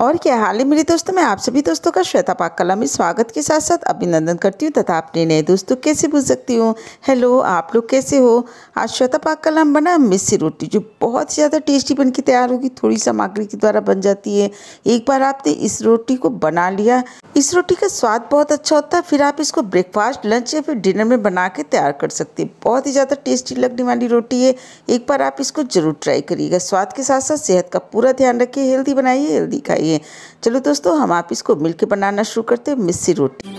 और क्या हाल है मेरे दोस्तों मैं आप सभी दोस्तों का श्वेता पाक कला में स्वागत के साथ साथ अभिनंदन करती हूँ तथा अपने नए दोस्तों कैसे पूछ सकती हूँ हेलो आप लोग कैसे हो आज श्वेता पाक कला में बना मिस्सी रोटी जो बहुत ज़्यादा टेस्टी बन के तैयार होगी थोड़ी सामग्री के द्वारा बन जाती है एक बार आपने इस रोटी को बना लिया इस रोटी का स्वाद बहुत अच्छा होता है फिर आप इसको ब्रेकफास्ट लंच या फिर डिनर में बना के तैयार कर सकते हैं बहुत ही ज़्यादा टेस्टी लगने वाली रोटी है एक बार आप इसको ज़रूर ट्राई करिएगा स्वाद के साथ साथ सेहत का पूरा ध्यान रखिए हेल्दी बनाइए हेल्दी खाइए चलो दोस्तों हम आप इसको मिल बनाना शुरू करते हैं मिस्सी रोटी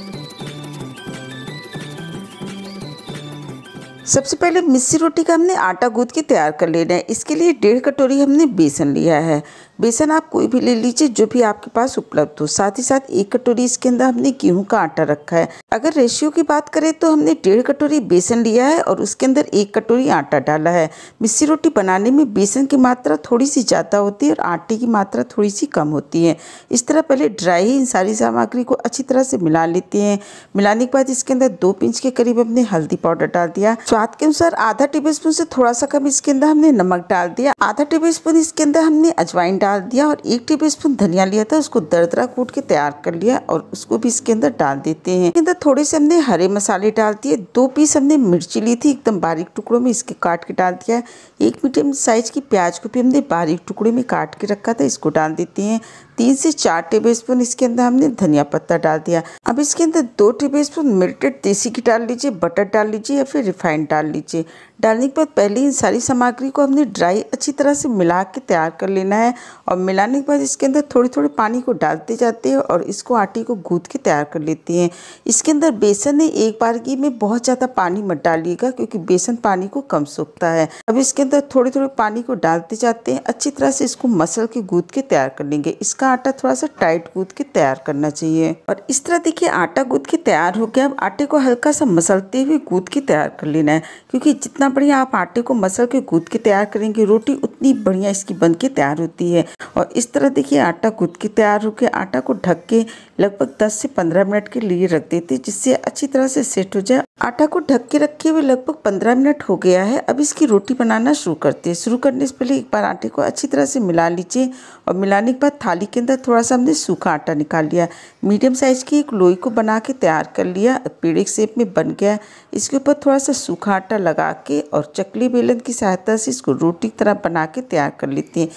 सबसे पहले मिस्सी रोटी का हमने आटा गूंद के तैयार कर लेना है इसके लिए डेढ़ कटोरी हमने बेसन लिया है बेसन आप कोई भी ले लीजिए जो भी आपके पास उपलब्ध हो साथ ही साथ एक कटोरी इसके अंदर हमने गेहूं का आटा रखा है अगर रेशियो की बात करें तो हमने डेढ़ कटोरी बेसन लिया है और उसके अंदर एक कटोरी आटा डाला है मिस्सी रोटी बनाने में बेसन की मात्रा थोड़ी सी ज़्यादा होती है और आटे की मात्रा थोड़ी सी कम होती है इस तरह पहले ड्राई ही इन सारी सामग्री को अच्छी तरह से मिला लेते हैं मिलाने के बाद इसके अंदर दो पिंच के करीब हमने हल्दी पाउडर डाल दिया स्वाद के अनुसार आधा टेबल स्पून से थोड़ा सा कम इसके अंदर हमने नमक डाल दिया आधा टेबल स्पून इसके अंदर हमने अजवाइन डाल दिया और एक टेबल स्पून धनिया लिया था उसको दरदरा कूट के तैयार कर लिया और उसको भी इसके अंदर डाल देते हैं इसके अंदर थोड़े से हमने हरे मसाले डाल दिए दो पीस हमने मिर्ची ली थी एकदम बारीक टुकड़ों में इसके काट के डाल दिया एक मीडियम साइज की प्याज को भी हमने बारीक टुकड़े में काट के रखा था इसको डाल देते हैं तीन से चार टेबल स्पून इसके अंदर हमने धनिया पत्ता डाल दिया अब इसके अंदर दो टेबल स्पून मेल्टेड देसी घी डाल लीजिए बटर डाल लीजिए या फिर रिफाइंड डाल लीजिए डालने के बाद पहले इन सारी सामग्री को हमने ड्राई अच्छी तरह से मिला के तैयार कर लेना है और मिलाने के बाद इसके अंदर थोड़ी थोड़े पानी को डालते जाते हैं और इसको आटे को गूंद के तैयार कर लेते हैं इसके अंदर बेसन है एक बार की में बहुत ज़्यादा पानी मत डालिएगा क्योंकि बेसन पानी को कम सूखता है अब इसके अंदर थोड़े थोड़े पानी को डालते जाते हैं अच्छी तरह से इसको मसल के गूद के तैयार कर लेंगे इसका आटा थोड़ा सा टाइट गूद के तैयार करना चाहिए और इस तरह देखिए आटा गूद के तैयार हो गया अब आटे को हल्का सा मसलते हुए गूद के तैयार कर लेना है क्योंकि जितना बढ़िया आप आटे को मसल के गूद के तैयार करेंगे रोटी उतनी बढ़िया इसकी बन के तैयार होती है और इस तरह देखिए आटा गूद के तैयार हो गया आटा को ढक के लगभग दस से पंद्रह मिनट के लिए रख देते जिससे अच्छी तरह से सेट हो जाए आटा को ढक के रखे हुए लगभग पंद्रह मिनट हो गया है अब इसकी रोटी बनाना शुरू करते हैं शुरू करने से पहले एक बार आटे को अच्छी तरह से मिला लीजिए और मिलाने के बाद थाली के अंदर थोड़ा सा हमने सूखा आटा निकाल लिया मीडियम साइज़ की एक लोई को बना के तैयार कर लिया पेड़े शेप में बन गया इसके ऊपर थोड़ा सा सूखा आटा लगा के और चकली बेलन की सहायता से इसको रोटी तरह बना के तैयार कर लेते हैं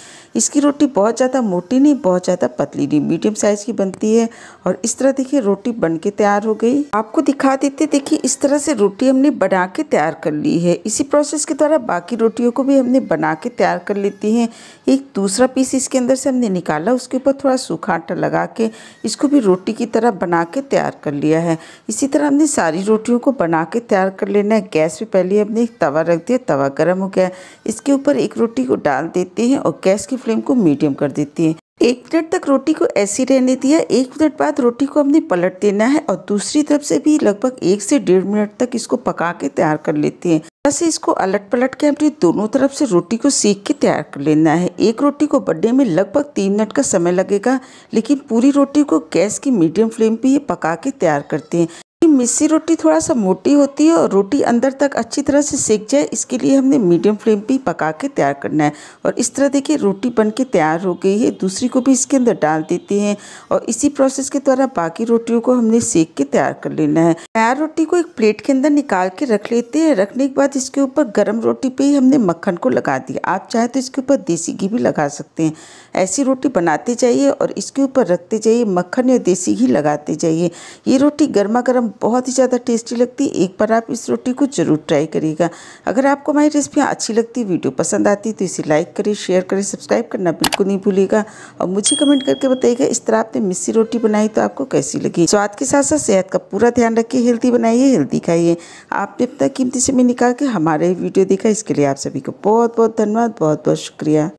इसकी रोटी बहुत ज़्यादा मोटी नहीं बहुत ज़्यादा पतली नहीं मीडियम साइज़ की बनती है और इस तरह देखिए रोटी बन के तैयार हो गई आपको दिखा देते देखिए इस तरह से रोटी हमने बना के तैयार कर ली है इसी प्रोसेस के द्वारा बाकी रोटियों को भी हमने बना के तैयार कर लेती हैं एक दूसरा पीस इसके अंदर से हमने निकाला उसके पर थोड़ा सूखा आटा लगा के इसको भी रोटी की तरह बना के तैयार कर लिया है इसी तरह हमने सारी रोटियों को बना के तैयार कर लेना है गैस पे पहले हमने एक तवा रख दिया तवा गर्म हो गया इसके ऊपर एक रोटी को डाल देते हैं और गैस की फ्लेम को मीडियम कर देते हैं एक मिनट तक रोटी को ऐसी रहने दिया एक मिनट बाद रोटी को हमने पलट देना है और दूसरी तरफ से भी लगभग एक से डेढ़ मिनट तक इसको पका के तैयार कर लेते हैं बस इसको अलट पलट के हमने दोनों तरफ से रोटी को सेक के तैयार कर लेना है एक रोटी को बनने में लगभग तीन मिनट का समय लगेगा लेकिन पूरी रोटी को गैस की मीडियम फ्लेम पे पका के तैयार करते हैं मिस्सी रोटी थोड़ा सा मोटी होती है और रोटी अंदर तक अच्छी तरह से सेक जाए इसके लिए हमने मीडियम फ्लेम पे पका के तैयार करना है और इस तरह देखिए रोटी बन के तैयार हो गई है दूसरी को भी इसके अंदर डाल देते हैं और इसी प्रोसेस के द्वारा बाकी रोटियों को हमने सेक के तैयार कर लेना है तैयार रोटी को एक प्लेट के अंदर निकाल के रख लेते हैं रखने के बाद इसके ऊपर गर्म रोटी पर ही हमने मक्खन को लगा दिया आप चाहे तो इसके ऊपर देसी घी भी लगा सकते हैं ऐसी रोटी बनाते जाइए और इसके ऊपर रखते जाइए मक्खन या देसी घी लगाते जाइए ये रोटी गर्मा गर्म बहुत ही ज़्यादा टेस्टी लगती है एक बार आप इस रोटी को ज़रूर ट्राई करिएगा अगर आपको हमारी रेसिपियाँ अच्छी लगती वीडियो पसंद आती तो इसे लाइक करें शेयर करें सब्सक्राइब करना बिल्कुल नहीं भूलेगा और मुझे कमेंट करके बताइएगा इस तरह आपने मिस्सी रोटी बनाई तो आपको कैसी लगी स्वाद के साथ साथ सेहत का पूरा ध्यान रखिए हेल्दी बनाइए हेल्दी खाइए आपने अपना कीमती समय निकाल के हमारे वीडियो देखा इसके लिए आप सभी को बहुत बहुत धन्यवाद बहुत बहुत शुक्रिया